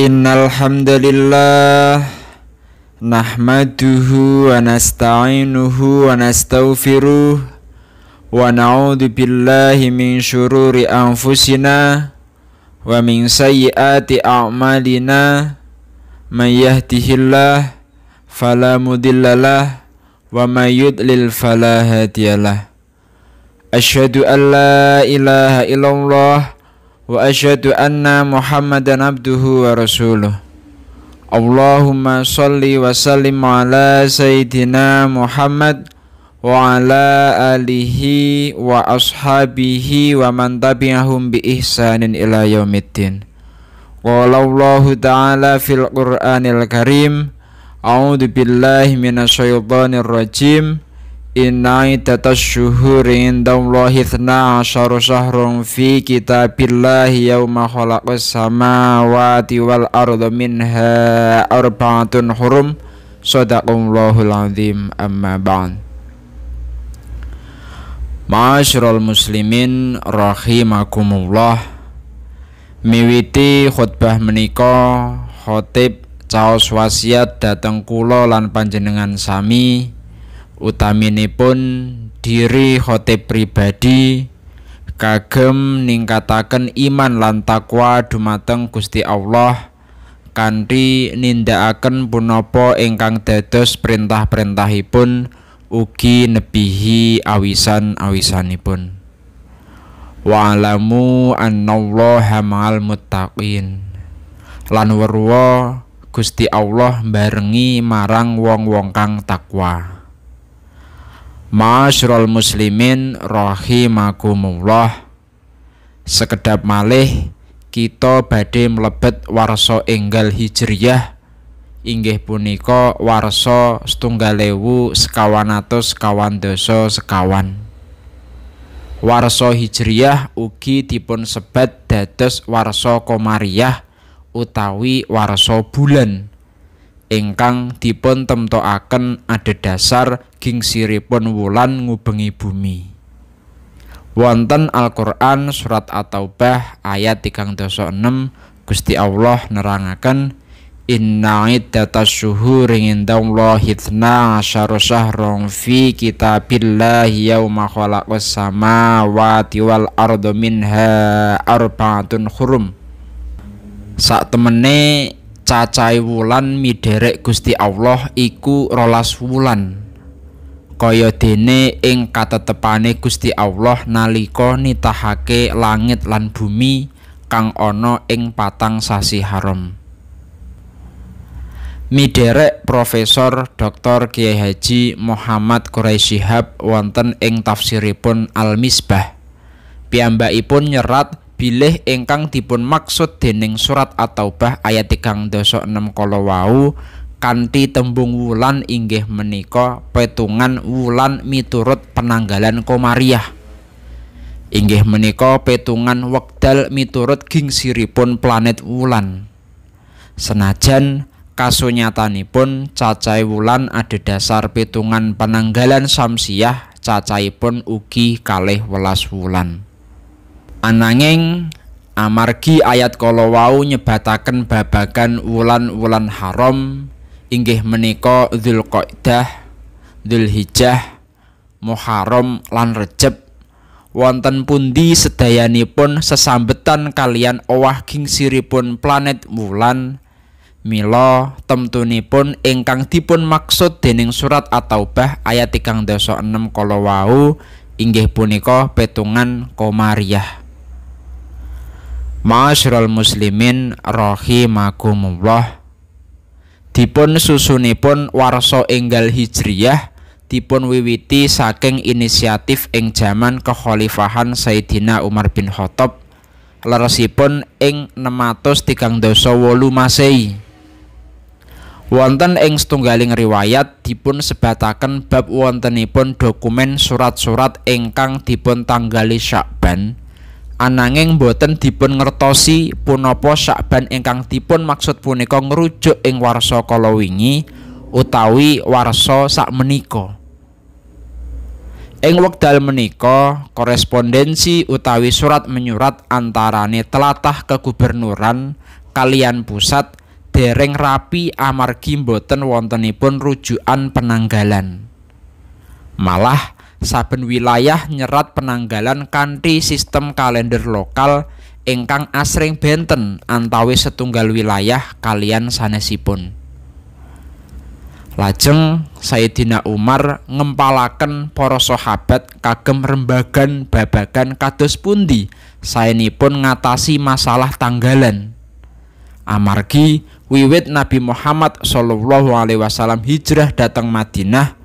Innal hamdalillah nahmaduhu wa nasta'inuhu wa nastaghfiruh wa na'udzu billahi min syururi anfusina wa min sayyiati a'malina may yahdihillah fala mudhillalah wa may yudlil fala hadiyalah asyhadu an la ilaha illallah وأشهد أن محمدا عبده ورسوله اللهم صل وسلم على سيدنا محمد وعلى آله وأصحابه ومن تبعهم بإحسان إلى يوم الدين قال الله تعالى في القرآن الكريم أعوذ بالله من الشيطان الرجيم إن عدة الشهور عند الله اثنا عشر شهر في كتاب الله يوم خلق السماوات والأرض منها أربعة حرم صدق الله Ma'asyiral muslimin rahimakumullah Miwiti khutbah menika khotib caos wasiat dateng kula lan panjenengan sami Utaminipun diri khotib pribadi kagem ningkataken iman lan takwa dumateng Gusti Allah kanthi nindakaken punapa ingkang dados perintah-perintahipun ugi nebihi awisan-awisanipun. Wa'lamu annallaha ma'al muttaqin. Lan weruwa Gusti Allah barengi marang wong-wong kang takwa. Masyurul muslimin rahimakumullah Sekedap malih kita badhe mlebet warsa enggal hijriyah inggih punika warsa setunggal ewu sekawan atus sekawan dosa sekawan Warsa hijriyah ugi dipun sebat dados warsa komariyah utawi warsa bulan ingkang dipun temtokaken dasar gingsiripun wulan ngubengi bumi. Wonten Al-Qur'an surat At-Taubah ayat enam, Gusti Allah nerangaken Inna iddatas syuhuri Allah hitna asyaru syahrum fi kitabillahi yauma khalaqas samawati wal ardu minha arbaatun hurum temen temene cacai wulan miderek Gusti Allah iku rolas wulan kaya dene ing katetepane Gusti Allah nalika nitahake langit lan bumi kang ana ing patang sasi haram Miderek Profesor Dr. Kiai Haji Muhammad Quraisy Shihab wonten ing tafsiripun Al-Misbah. Piyambakipun nyerat bilih ingkang dipun maksud dening surat At-Taubah ayat 36 kala wau kanthi tembung wulan inggih menika petungan wulan miturut penanggalan komariah. Inggih menika petungan wekdal miturut gingsiripun planet wulan. Senajan kasunyatanipun cacai wulan ada dasar petungan penanggalan samsiah cacaipun ugi kalih welas wulan. Ananging amargi ayat kala wau nyebataken babagan wulan-wulan haram inggih menika Dzulqa'dah, Dzulhijjah, Muharram lan Recep wonten pundi sedayanipun sesambetan kalian owah kingsiripun planet wulan mila temtunipun ingkang dipun maksud dening surat At-Taubah ayat 36 kala wau inggih punika petungan komariah Masyrul muslimin rahimakumullah dipun susunipun warsa enggal hijriyah dipun wiwiti saking inisiatif ing jaman kekhalifahan Sayyidina Umar bin Khattab leresipun ing wolu Masehi wonten ing setunggaling riwayat dipun sebataken bab wontenipun dokumen surat-surat ingkang dipun tanggali Syakban Ananging boten dipun ngertosi punapa sakban ingkang dipun maksud punika ngrujuk ing warsa kala wingi utawi warsa sakmenika. Ing wekdal menika, korespondensi utawi surat menyurat antarane telatah ke gubernuran kalian pusat dereng rapi amargi boten wontenipun rujukan penanggalan. Malah saben wilayah nyerat penanggalan kanthi sistem kalender lokal ingkang asring benten antawi setunggal wilayah kalian sanesipun. Lajeng Saidina Umar ngempalaken para sahabat kagem rembagan babagan kados pundi pun ngatasi masalah tanggalan. Amargi wiwit Nabi Muhammad Shallallahu alaihi wasallam hijrah datang Madinah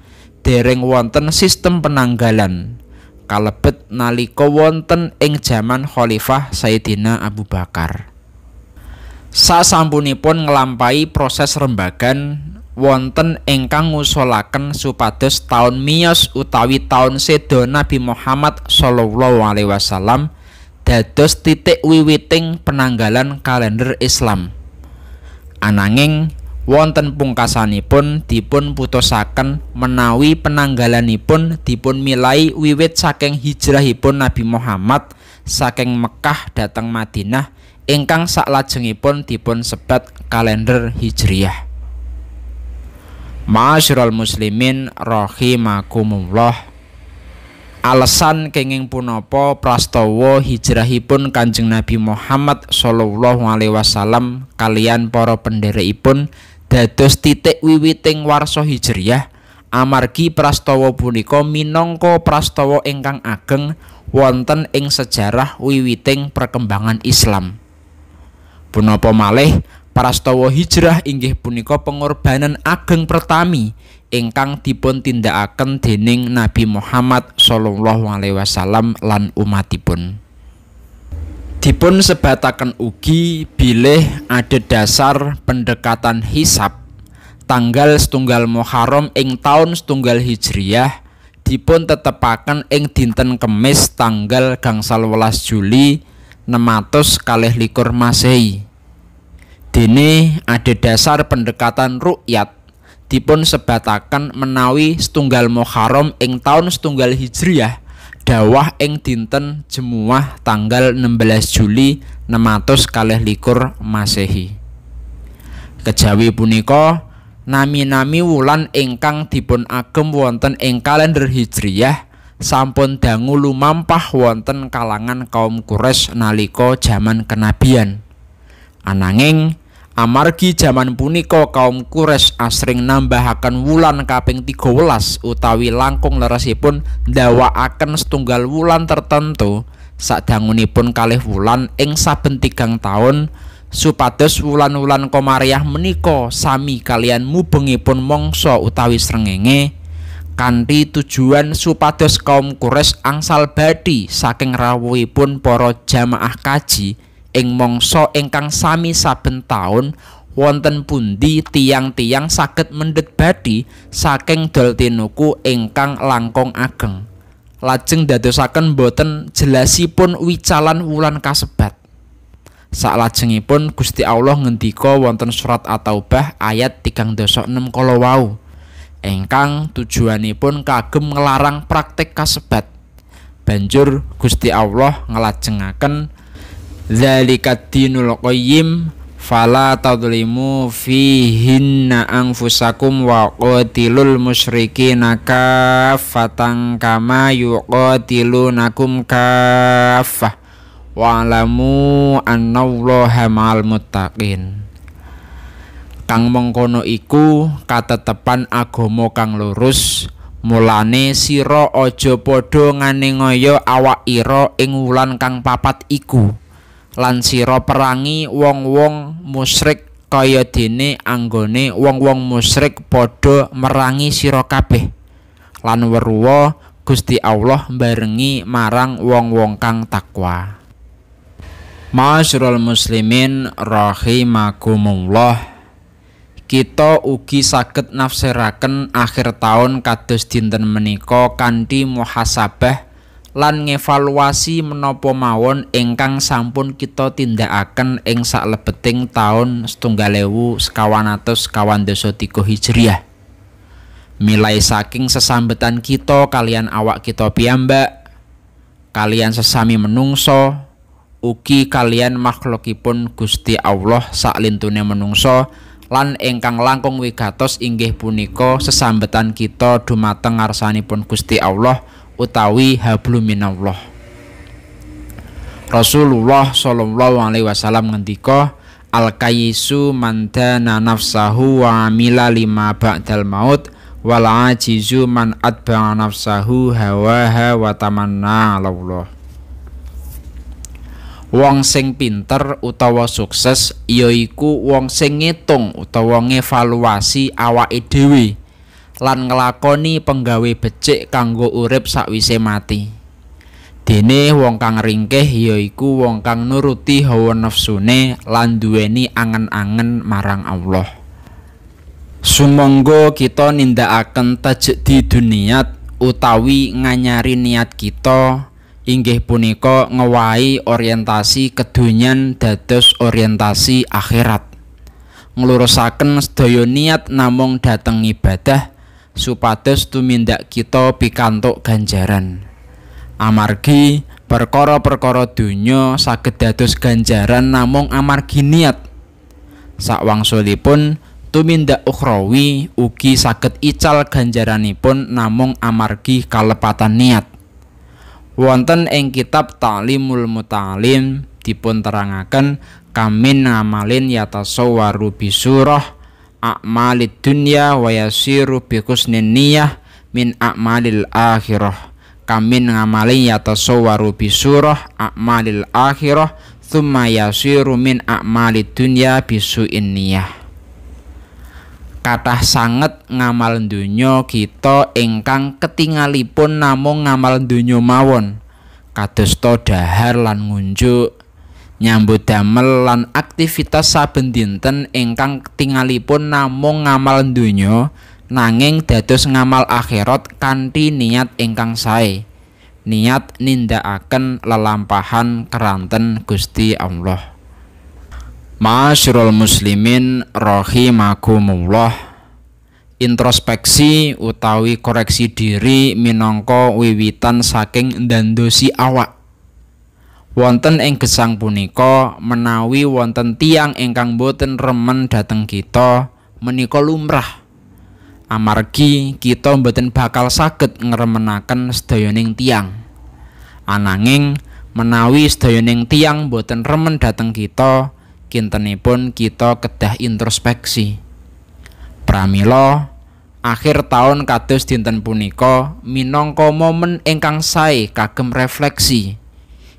dereng wonten sistem penanggalan kalebet nalika wonten ing jaman Khalifah Sayyidina Abu Bakar. Sasampunipun nglampahi proses rembagan wonten ingkang ngusulaken supados taun miyos utawi taun sedo Nabi Muhammad sallallahu alaihi wasallam dados titik wiwiting penanggalan kalender Islam. Ananging wonten pungkasanipun dipun putusaken menawi penanggalanipun dipun milai wiwit saking hijrahipun Nabi Muhammad saking Mekah datang Madinah ingkang saklajengipun dipun sebat kalender Hijriyah. Masyurul muslimin rahimakumullah. Alasan kenging punopo prastowo hijrahipun Kanjeng Nabi Muhammad sallallahu alaihi wasallam kalian para ipun dados titik wiwiting warsa Hijriyah amargi prastawa punika minangka prastawa ingkang ageng wonten ing sejarah wiwiting perkembangan Islam. Punapa malih prastawa hijrah inggih punika pengorbanan ageng pertami ingkang dipun tindakaken dening Nabi Muhammad sallallahu alaihi wasallam lan umatipun. Dipun sebatakan ugi bilih ada dasar pendekatan hisap tanggal setunggal Muharram ing tahun setunggal Hijriyah dipun tetepakan ing dinten Kemis tanggal gangsal welas Juli 600 kalih likur Masehi. Dene ada dasar pendekatan rukyat dipun sebatakan menawi setunggal Muharram ing tahun setunggal Hijriyah dawah ing dinten Jemuah tanggal 16 Juli 600 kalih likur Masehi. Kejawi punika nami-nami wulan ingkang dipun agem wonten ing kalender Hijriyah sampun dangu lumampah wonten kalangan kaum Quraisy nalika jaman kenabian. Ananging Amargi jaman punika kaum kures asring nambahaken wulan kaping 13 utawi langkung leresipun akan setunggal wulan tertentu sadangunipun kalih wulan ing saben tigang taun supados wulan-wulan komariah menika sami kalian mubengipun mangsa utawi srengenge kanthi tujuan supados kaum kures angsal badi saking rawuhipun para jamaah kaji ing mangsa ingkang sami saben taun wonten pundi tiang-tiang saged mendhet badi saking dol tinuku ingkang langkung ageng lajeng dadosaken boten jelasipun wicalan wulan kasebat Saklajengipun Gusti Allah ngendika wonten surat At-Taubah ayat 326 kala wau. Engkang tujuanipun kagem ngelarang praktik kasebat. Banjur Gusti Allah ngelajengaken dzalikat dinul qayyim fala tadlimu fihinna fusakum wa qatilul musyrikina kaffatan kama yuqatilunakum kaffah wa'lamu annallaha ma'al muttaqin Kang mengkono iku katetepan agama kang lurus mulane siro ojo podo nganengaya awak iro ing wulan kang papat iku lan sira perangi wong-wong musyrik kaya dene anggone wong-wong musyrik padha merangi sira kabeh lan weruwa Gusti Allah barengi marang wong-wong kang takwa Masyurul muslimin rahimakumullah kita ugi saged nafsiraken akhir tahun kados dinten menika kanthi muhasabah lan ngevaluasi menopo mawon ingkang sampun kita tindakaken ing saklebeting taun setunggal ewu sekawan atus sekawan dosa tiga hijriah milai saking sesambetan kita kalian awak kita piyambak kalian sesami menungso ugi kalian makhlukipun Gusti Allah saklintune menungso lan ingkang langkung wigatos inggih punika sesambetan kita dumateng ngarsanipun Gusti Allah utawi hablum minallah Rasulullah sallallahu alaihi wasallam ngendika al kayisu mandana nafsahu wa mila lima ba'dal maut wal ajizu man atba'a nafsahu hawaha wa tamanna Allah Wong sing pinter utawa sukses yaiku wong sing ngitung utawa ngevaluasi awake dhewe lan nglakoni penggawe becik kanggo urip sakwise mati. Dene wong kang ringkeh yaiku wong kang nuruti hawa nafsune lan duweni angen-angen marang Allah. Sumangga kita nindakaken di dunia utawi nganyari niat kita inggih punika ngewahi orientasi kedunyan dados orientasi akhirat. Nglurusaken sedaya niat namung dateng ibadah supados tumindak kita pikantuk ganjaran amargi perkara-perkara donya saged dados ganjaran namung amargi niat sakwangsulipun tumindak ukhrawi ugi saged ical ganjaranipun namung amargi kalepatan niat wonten ing kitab Ta'limul Mutalim dipun terangaken kamin amalin yatasawwaru bisurah a'malid dunya wa yasiru bi husnin niyah min a'malil akhirah kamin ngamali tasawwaru bi surah a'malil akhirah thumma yasiru min a'malid dunya bi su'in niyah kathah sanget ngamal dunyo kita ingkang ketingalipun namung ngamal dunyo mawon kadosta dahar lan ngunjuk nyambut damel lan aktivitas saben dinten ingkang tingalipun namung ngamal donya nanging dados ngamal akhirat kanthi niat ingkang sae niat nindakaken lelampahan keranten Gusti Allah Masyurul muslimin rahimakumullah introspeksi utawi koreksi diri minangka wiwitan saking ndandosi awak wonten ing gesang punika menawi wonten tiang ingkang boten remen dateng kita menika lumrah amargi kita boten bakal saged ngremenaken sedayaning tiang ananging menawi sedayaning tiang boten remen dateng kita kintenipun kita kedah introspeksi pramila akhir tahun kados dinten punika minangka momen ingkang sae kagem refleksi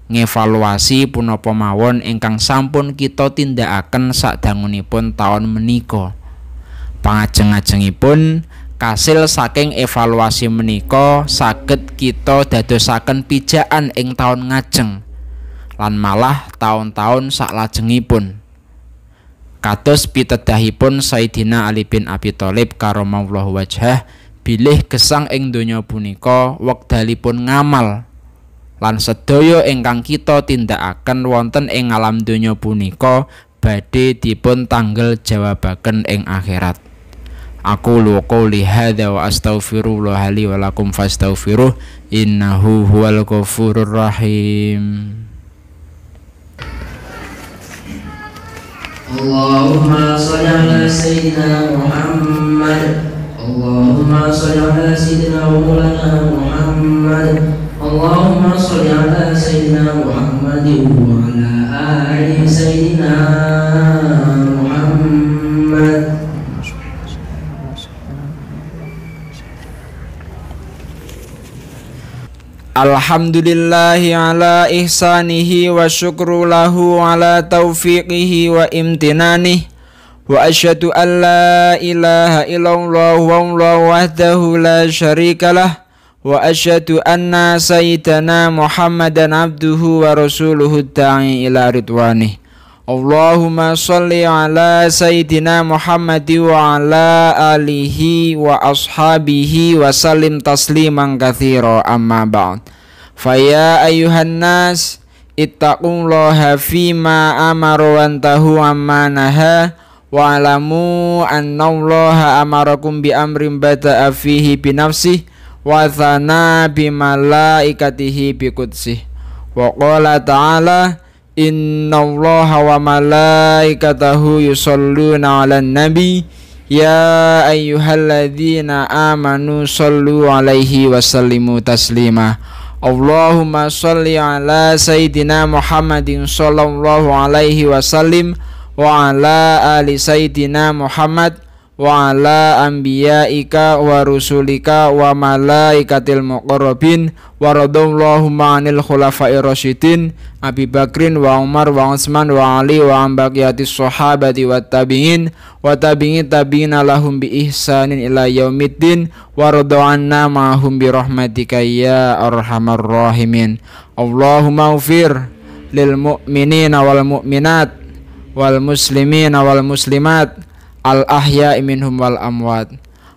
ngevaluasi puno mawon ingkang sampun kita tindakaken sadangunipun tahun meniko Pangajeng-ajengipun kasil saking evaluasi meniko saged kita dadosaken pijakan ing tahun ngajeng lan malah tahun taun-taun saklajengipun. Kados pitedahipun Sayyidina Ali bin Abi Thalib karomahullah wajah bilih gesang ing donya punika wekdalipun ngamal lan sedaya ingkang kita tindakaken wonten ing alam donya punika badhe dipun tanggal jawabaken ing akhirat. Aku lu qouli hadza wa astaghfirullah li wa lakum fastaghfiruh innahu huwal ghafurur rahim. Allahumma shalli ala sayyidina Muhammad. Allahumma shalli ala sayyidina wa على سيدنا محمد Alhamdulillahi ala ihsanihi wa syukru lahu ala taufiqihi wa imtinani wa asyhadu an la ilaha ilallah wa wahdahu la syarikalah وأشهد أن سيدنا محمدا عبده ورسوله الداعي إلى رضوانه اللهم صل على سيدنا محمد وعلى آله وأصحابه وسلم تسليما كثيرا أما بعد فيا أيها الناس اتقوا الله فيما أمر وانتهوا عما نهى واعلموا أن الله أمركم بأمر بدأ فيه بنفسه Wathana bimalaikatihi bikudsih Wa qala ta'ala Inna Allah wa malaikatahu yusalluna ala nabi Ya ayyuhalladzina amanu sallu alaihi wa sallimu taslima Allahumma salli ala sayyidina Muhammadin sallallahu alaihi wa sallim Wa ala ali sayyidina Muhammad wa ala ika wa rusulika wa malaikatil muqarrabin wa radallahumma 'anil khulafai rasyidin Abi Bakrin wa Umar wa Utsman wa Ali wa ambaqiyati sahabati wa tabi'in wa tabi'in tabi'in lahum bi ihsanin ila yaumiddin wa radha'anna ma'hum bi rahmatika ya arhamar rahimin Allahumma ufir lil mu'minin wal mu'minat wal muslimin wal muslimat al ahya minhum wal amwat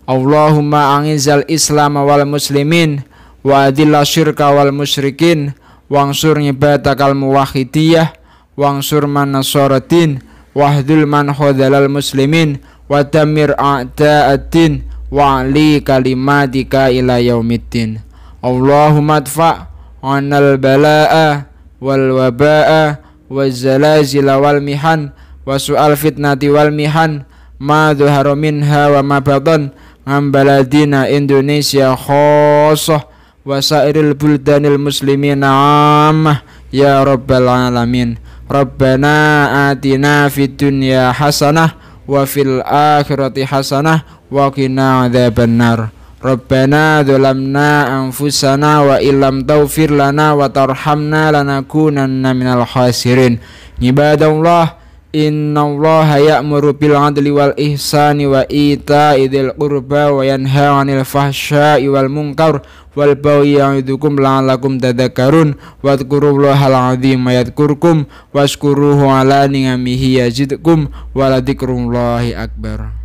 Allahumma angizal islam wal muslimin wa adillah syirka wal musyrikin wangsur nyibatakal muwahidiyah wangsur man nasaratin wahdul man khadalal muslimin wa damir a'da'ad-din wa ali kalimatika ila yaumiddin Allahumma adfa' anal bala'a wal waba'a wal zalazila wal mihan wa su'al fitnati wal mihan ma zuharu minha wa ma am baladina Indonesia khosah wa sairil buldanil muslimin ya rabbal alamin rabbana atina fid dunya hasanah wa fil akhirati hasanah wa qina adzabannar Rabbana dzalamna anfusana wa illam tawfir lana wa tarhamna lanakunanna minal khasirin. Ibadallah Innallaha ya'muru bil 'adli wal ihsani wa ita'i dzil qurba wa yanha 'anil fahsya'i wal munkar wal baghi ya'idukum la'allakum tadhakkarun wadhkurullaha al-'azim yadhkurkum washkuruhu 'ala ni'amihi yazidkum wa akbar